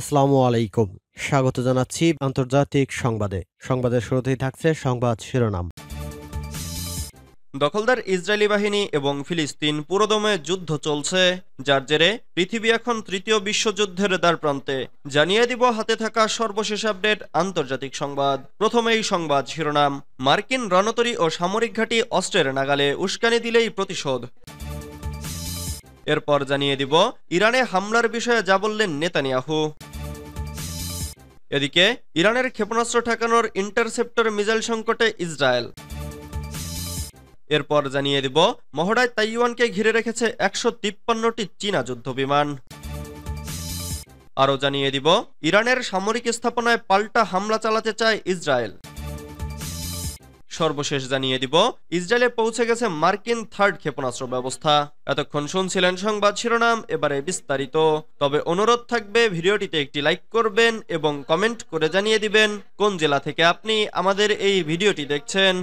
আসসালামু আলাইকুম স্বাগত জানাচ্ছি আন্তর্জাতিক সংবাদে সংবাদের শুরুতেই থাকছে সংবাদ শিরোনাম দখলদার ইসরায়েলি বাহিনী এবং ফিলিস্তিন পুরোদমে যুদ্ধ চলছে যার জেরে পৃথিবী এখন তৃতীয় বিশ্বযুদ্ধের দ্বার প্রান্তে জানিয়ে দিব হাতে থাকা সর্বশেষ আপডেট আন্তর্জাতিক সংবাদ প্রথমেই সংবাদ শিরোনাম মার্কিন রণতরী ও সামরিক ঘাঁটি অস্ট্রের নাগালে উস্কানি দিলেই প্রতিশোধ এরপর জানিয়ে দিব ইরানে হামলার বিষয়ে যা বললেন নেতানিয়াহু এদিকে ইরানের ক্ষেপণাস্ত্র ঠেকানোর ইন্টারসেপ্টর মিজাইল সংকটে ইসরায়েল এরপর জানিয়ে দিব মহড়ায় তাইওয়ানকে ঘিরে রেখেছে একশো তিপ্পান্নটি চীনা বিমান আরও জানিয়ে দিব ইরানের সামরিক স্থাপনায় পাল্টা হামলা চালাতে চায় ইসরায়েল সর্বশেষ জানিয়ে দিব ইসরায়েলে পৌঁছে গেছে মার্কিন থার্ড ক্ষেপণাস্ত্র ব্যবস্থা এতক্ষণ শুনছিলেন সংবাদ শিরোনাম এবারে বিস্তারিত তবে অনুরোধ থাকবে ভিডিওটিতে একটি লাইক করবেন এবং কমেন্ট করে জানিয়ে দিবেন কোন জেলা থেকে আপনি আমাদের এই ভিডিওটি দেখছেন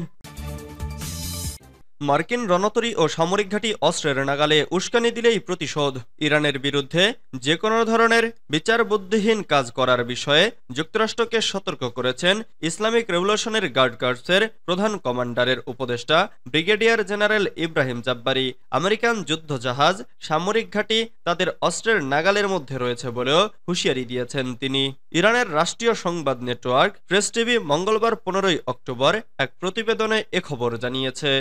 মার্কিন রণতরী ও সামরিক ঘাঁটি অস্ত্রের নাগালে উস্কানি দিলেই প্রতিশোধ ইরানের বিরুদ্ধে যে কোনো ধরনের বিচার বুদ্ধিহীন কাজ করার বিষয়ে যুক্তরাষ্ট্রকে সতর্ক করেছেন ইসলামিক রেভলিউশনের গার্ড গার্ডসের প্রধান কমান্ডারের উপদেষ্টা brigadier general Ibrahim Jabbari American যুদ্ধজাহাজ সামরিক ঘাঁটি তাদের অস্ত্রের নাগালের মধ্যে রয়েছে বলেও হুঁশিয়ারি দিয়েছেন তিনি ইরানের রাষ্ট্রীয় সংবাদ নেটওয়ার্ক প্রেস টিভি মঙ্গলবার পনেরোই অক্টোবর এক প্রতিবেদনে খবর জানিয়েছে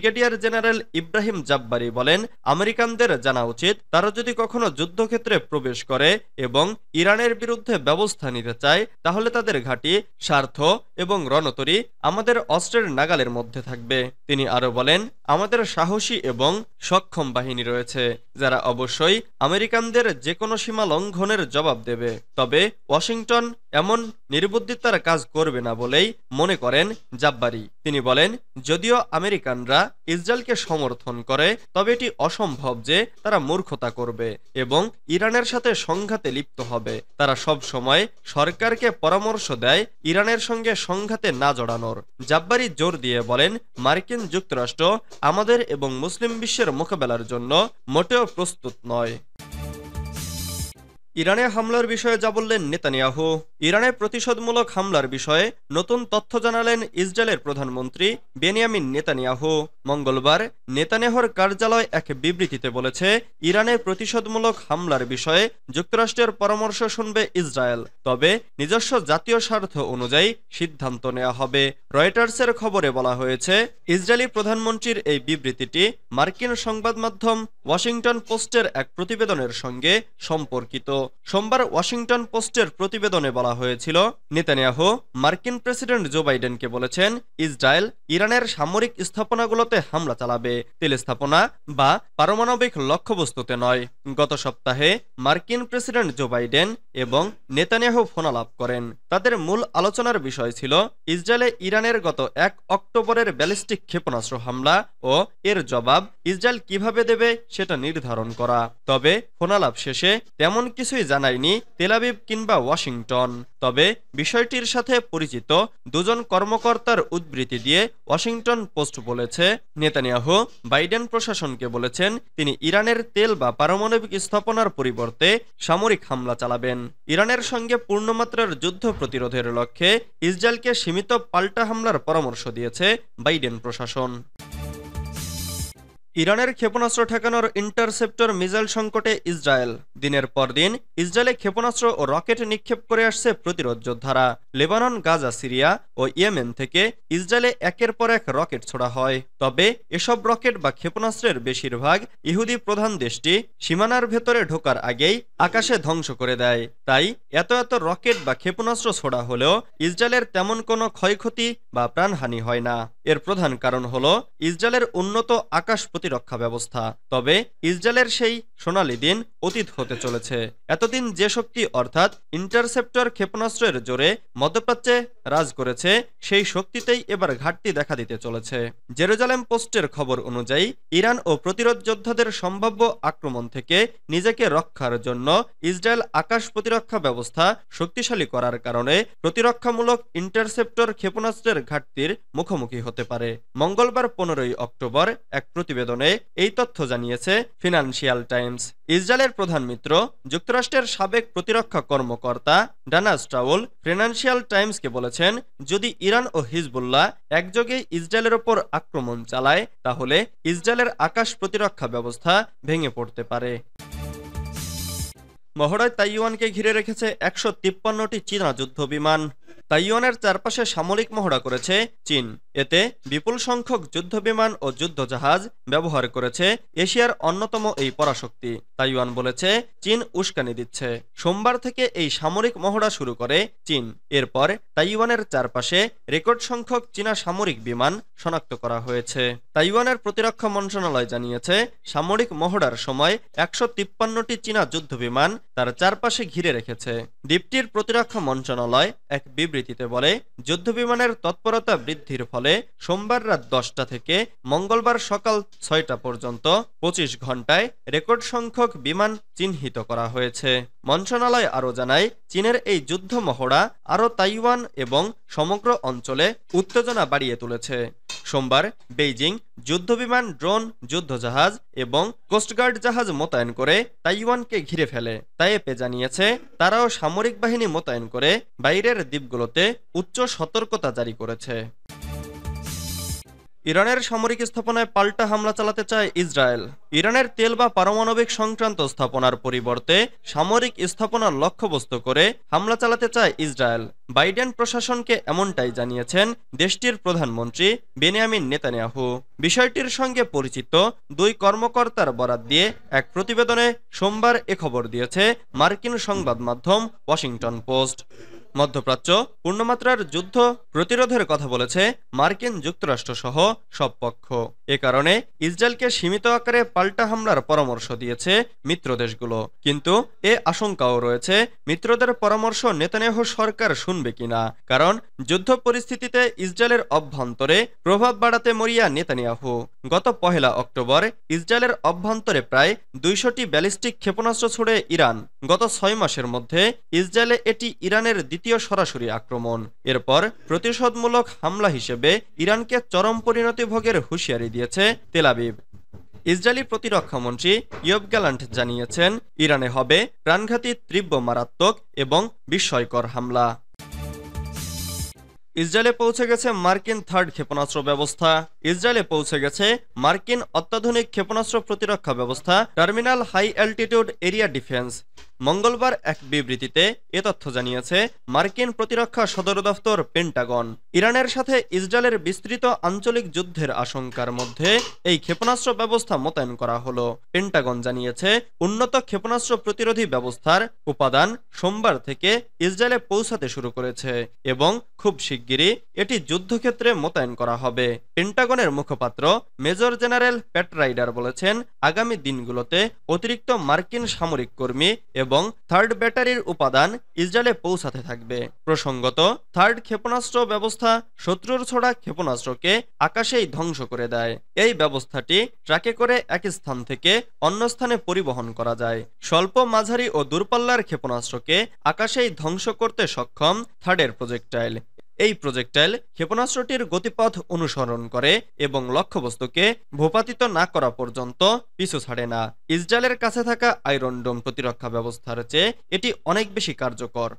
ব্রিগেডিয়ার জেনারেল ইব্রাহিম জাব্বারি বলেন আমেরিকানদের জানা উচিত তারা যদি কখনো যুদ্ধক্ষেত্রে প্রবেশ করে এবং ইরানের বিরুদ্ধে ব্যবস্থা নিতে চায় তাহলে তাদের ঘাঁটি স্বার্থ এবং রণতরী আমাদের অস্ত্রের নাগালের মধ্যে থাকবে তিনি আরও বলেন আমাদের সাহসী এবং সক্ষম বাহিনী রয়েছে যারা অবশ্যই আমেরিকানদের যে কোনো সীমা লঙ্ঘনের জবাব দেবে তবে ওয়াশিংটন এমন নির্বুদ্ধিতার কাজ করবে না বলেই মনে করেন জাব্বারি তিনি বলেন যদিও আমেরিকানরা ইসরায়েলকে সমর্থন করে তবে এটি অসম্ভব যে তারা মূর্খতা করবে এবং ইরানের সাথে সংঘাতে লিপ্ত হবে তারা সব সময় সরকারকে পরামর্শ দেয় ইরানের সঙ্গে সংঘাতে না জড়ানোর জাব্বারি জোর দিয়ে বলেন মার্কিন যুক্তরাষ্ট্র আমাদের এবং মুসলিম বিশ্বের মোকাবেলার জন্য মোটেও প্রস্তুত নয় ইরানে হামলার বিষয়ে যা বললেন নেতানিয়াহু ইরানে প্রতিশোধমূলক হামলার বিষয়ে নতুন তথ্য জানালেন ইসরায়েলের প্রধানমন্ত্রী বেনিয়ামিন নেতানিয়াহু মঙ্গলবার নেতানেহর কার্যালয় এক বিবৃতিতে বলেছে ইরানের প্রতিশোধমূলক হামলার বিষয়ে যুক্তরাষ্ট্রের পরামর্শ শুনবে ইসরায়েল তবে নিজস্ব জাতীয় স্বার্থ অনুযায়ী সিদ্ধান্ত নেওয়া হবে রয়টার্সের খবরে বলা হয়েছে ইসরায়েলি প্রধানমন্ত্রীর এই বিবৃতিটি মার্কিন সংবাদ মাধ্যম ওয়াশিংটন পোস্টের এক প্রতিবেদনের সঙ্গে সম্পর্কিত সোমবার ওয়াশিংটন পোস্টের প্রতিবেদনে বলা হয়েছিল নেতানিয়াহ মার্কিন প্রেসিডেন্ট জো বাইডেনকে বলেছেন ইসরায়েল ইরানের সামরিক স্থাপনাগুলো ভারতে হামলা চালাবে তেল স্থাপনা বা পারমাণবিক লক্ষ্যবস্তুতে নয় গত সপ্তাহে মার্কিন প্রেসিডেন্ট জো বাইডেন এবং নেতানিয়াহ ফোনালাপ করেন তাদের মূল আলোচনার বিষয় ছিল ইসরায়েলে ইরানের গত এক অক্টোবরের ব্যালিস্টিক ক্ষেপণাস্ত্র হামলা ও এর জবাব ইসরায়েল কিভাবে দেবে সেটা নির্ধারণ করা তবে ফোনালাপ শেষে তেমন কিছুই জানায়নি তেলাবিব কিংবা ওয়াশিংটন তবে বিষয়টির সাথে পরিচিত দুজন কর্মকর্তার উদ্বৃতি দিয়ে ওয়াশিংটন পোস্ট বলেছে নেতানিয়াহু বাইডেন প্রশাসনকে বলেছেন তিনি ইরানের তেল বা পারমাণবিক স্থাপনার পরিবর্তে সামরিক হামলা চালাবেন ইরানের সঙ্গে পূর্ণমাত্রার যুদ্ধ প্রতিরোধের লক্ষ্যে ইসরায়েলকে সীমিত পাল্টা হামলার পরামর্শ দিয়েছে বাইডেন প্রশাসন ইরানের ক্ষেপণাস্ত্র ঠেকানোর ইন্টারসেপ্টর মিজাইল সংকটে ইসরায়েল দিনের পর দিন ইসরায়েলে ক্ষেপণাস্ত্র ও রকেট নিক্ষেপ করে আসছে প্রতিরোধ যোদ্ধারা লেবানন গাজা সিরিয়া ও ইয়েমেন থেকে ইসরায়েলে একের পর এক রকেট ছোড়া হয় তবে এসব রকেট বা ক্ষেপণাস্ত্রের বেশিরভাগ ইহুদি প্রধান দেশটি সীমানার ভেতরে ঢোকার আগেই আকাশে ধ্বংস করে দেয় তাই এত এত রকেট বা ক্ষেপণাস্ত্র ছোড়া হলেও ইসরায়েলের তেমন কোনো ক্ষয়ক্ষতি বা প্রাণহানি হয় না এর প্রধান কারণ হল ইসরায়েলের উন্নত আকাশ প্রতিরক্ষা ব্যবস্থা তবে ইসরায়েলের সেই সোনালি দিন অতীত হতে চলেছে এতদিন যে শক্তি অর্থাৎ ইন্টারসেপ্টর ক্ষেপণাস্ত্রের জোরে মধ্যপ্রাচ্যে রাজ করেছে সেই শক্তিতেই এবার ঘাটতি দেখা দিতে চলেছে জেরুজালেম পোস্টের খবর অনুযায়ী ইরান ও প্রতিরোধ যোদ্ধাদের সম্ভাব্য আক্রমণ থেকে নিজেকে রক্ষার জন্য ইসরায়েল আকাশ প্রতিরক্ষা ব্যবস্থা শক্তিশালী করার কারণে প্রতিরক্ষামূলক ইন্টারসেপ্টর ক্ষেপণাস্ত্রের ঘাটতির মুখোমুখি হতে পারে মঙ্গলবার পনেরোই অক্টোবর এক প্রতিবেদনে এই তথ্য জানিয়েছে ফিনান্সিয়াল টাইমস ইসরায়েলের প্রধান মিত্র যুক্তরাষ্ট্রের সাবেক প্রতিরক্ষা কর্মকর্তা ডানা স্ট্রাউল ফিনান্সিয়াল টাইমসকে বলেছেন যদি ইরান ও হিজবুল্লাহ একযোগে ইসরায়েলের ওপর আক্রমণ চালায় তাহলে ইসরায়েলের আকাশ প্রতিরক্ষা ব্যবস্থা ভেঙে পড়তে পারে মহড়ায় তাইওয়ানকে ঘিরে রেখেছে একশো তিপ্পান্নটি চীনা যুদ্ধ বিমান তাইওয়ানের চারপাশে সামরিক মহড়া করেছে চীন এতে বিপুল সংখ্যক যুদ্ধ বিমান ও যুদ্ধ জাহাজ ব্যবহার করেছে এশিয়ার অন্যতম এই পরাশক্তি তাইওয়ান বলেছে চীন উস্কানি দিচ্ছে সোমবার থেকে এই সামরিক মহড়া শুরু করে চীন এরপর তাইওয়ানের চারপাশে রেকর্ড সংখ্যক চীনা সামরিক বিমান শনাক্ত করা হয়েছে তাইওয়ানের প্রতিরক্ষা মন্ত্রণালয় জানিয়েছে সামরিক মহড়ার সময় একশো তিপ্পান্নটি চীনা যুদ্ধ বিমান তার চারপাশে ঘিরে রেখেছে দ্বীপটির প্রতিরক্ষা মন্ত্রণালয় এক বিবৃতি বিবৃতিতে বলে যুদ্ধবিমানের তৎপরতা বৃদ্ধির ফলে সোমবার রাত দশটা থেকে মঙ্গলবার সকাল ছয়টা পর্যন্ত পঁচিশ ঘন্টায় রেকর্ড সংখ্যক বিমান চিহ্নিত করা হয়েছে মন্ত্রণালয় আরও জানায় চীনের এই যুদ্ধ মহড়া আরও তাইওয়ান এবং সমগ্র অঞ্চলে উত্তেজনা বাড়িয়ে তুলেছে সোমবার বেইজিং যুদ্ধবিমান ড্রোন যুদ্ধজাহাজ এবং কোস্টগার্ড জাহাজ মোতায়েন করে তাইওয়ানকে ঘিরে ফেলে তাইপে জানিয়েছে তারাও সামরিক বাহিনী মোতায়েন করে বাইরের দ্বীপগুলোতে উচ্চ সতর্কতা জারি করেছে ইরানের সামরিক স্থাপনায় পাল্টা হামলা চালাতে চায় ইসরায়েল ইরানের তেল বা পারমাণবিক সংক্রান্ত স্থাপনার পরিবর্তে সামরিক স্থাপনার লক্ষ্যবস্তু করে হামলা চালাতে চায় ইসরায়েল বাইডেন প্রশাসনকে এমনটাই জানিয়েছেন দেশটির প্রধানমন্ত্রী বেনিয়ামিন নেতানিয়াহু বিষয়টির সঙ্গে পরিচিত দুই কর্মকর্তার বরাত দিয়ে এক প্রতিবেদনে সোমবার এ খবর দিয়েছে মার্কিন সংবাদ মাধ্যম ওয়াশিংটন পোস্ট মধ্যপ্রাচ্য পূর্ণমাত্রার যুদ্ধ প্রতিরোধের কথা বলেছে মার্কিন যুক্তরাষ্ট্র সহ সব পক্ষ এ কারণে ইসরায়েলকে সীমিত আকারে পাল্টা হামলার পরামর্শ দিয়েছে মিত্র দেশগুলো কিন্তু এ আশঙ্কাও রয়েছে মিত্রদের পরামর্শ নেতানেহ সরকার শুনবে কিনা কারণ যুদ্ধ পরিস্থিতিতে ইসরায়েলের অভ্যন্তরে প্রভাব বাড়াতে মরিয়া নেতানিয়াহ গত পহেলা অক্টোবর ইসরায়েলের অভ্যন্তরে প্রায় দুইশটি ব্যালিস্টিক ক্ষেপণাস্ত্র ছুড়ে ইরান গত ছয় মাসের মধ্যে ইসরায়েলে এটি ইরানের দ্বিতীয় দ্বিতীয় সরাসরি আক্রমণ এরপর প্রতিশোধমূলক হামলা হিসেবে ইরানকে চরম পরিণতি ভোগের হুঁশিয়ারি দিয়েছে তেলাবিব ইসরায়েলি প্রতিরক্ষামন্ত্রী ইয়ব গ্যালান্ট জানিয়েছেন ইরানে হবে প্রাণঘাতী তীব্র মারাত্মক এবং বিস্ময়কর হামলা ইসরায়েলে পৌঁছে গেছে মার্কিন থার্ড ক্ষেপণাস্ত্র ব্যবস্থা ইসরায়েলে পৌঁছে গেছে মার্কিন অত্যাধুনিক ক্ষেপণাস্ত্র প্রতিরক্ষা ব্যবস্থা terminal high altitude area defence মঙ্গলবার এক বিবৃতিতে এ তথ্য জানিয়েছে মার্কিন প্রতিরক্ষা সদর দফতর পেন্টাগন ইরানের সাথে ইসরায়েলের বিস্তৃত আঞ্চলিক যুদ্ধের আশঙ্কার মধ্যে এই ক্ষেপণাস্ত্র ব্যবস্থা মোতায়েন করা হলো পেন্টাগন জানিয়েছে উন্নত ক্ষেপণাস্ত্র প্রতিরোধী ব্যবস্থার উপাদান সোমবার থেকে ইসরায়েলে পৌঁছাতে শুরু করেছে এবং খুব শিগগিরই এটি যুদ্ধক্ষেত্রে মোতায়েন করা হবে পেন্টাগনের মুখপাত্র মেজর জেনারেল প্যাটরাইডার বলেছেন আগামী দিনগুলোতে অতিরিক্ত মার্কিন সামরিক কর্মী এবং এবং থার্ড ব্যাটারির উপাদান ইসরায়েলে পৌঁছাতে থাকবে প্রসঙ্গত থার্ড ক্ষেপণাস্ত্র ব্যবস্থা শত্রুর ছড়া ক্ষেপণাস্ত্রকে আকাশেই ধ্বংস করে দেয় এই ব্যবস্থাটি ট্রাকে করে এক স্থান থেকে অন্য স্থানে পরিবহন করা যায় স্বল্প মাঝারি ও দূরপাল্লার ক্ষেপণাস্ত্রকে আকাশেই ধ্বংস করতে সক্ষম থার্ডের প্রজেক্টাইল এই প্রজেক্টাইল ক্ষেপণাস্ত্রটির গতিপথ অনুসরণ করে এবং লক্ষ্যবস্তুকে ভূপাতিত না করা পর্যন্ত পিছু ছাড়ে না ইসরায়েলের কাছে থাকা আয়রন ডোম প্রতিরক্ষা ব্যবস্থার চেয়ে এটি অনেক বেশি কার্যকর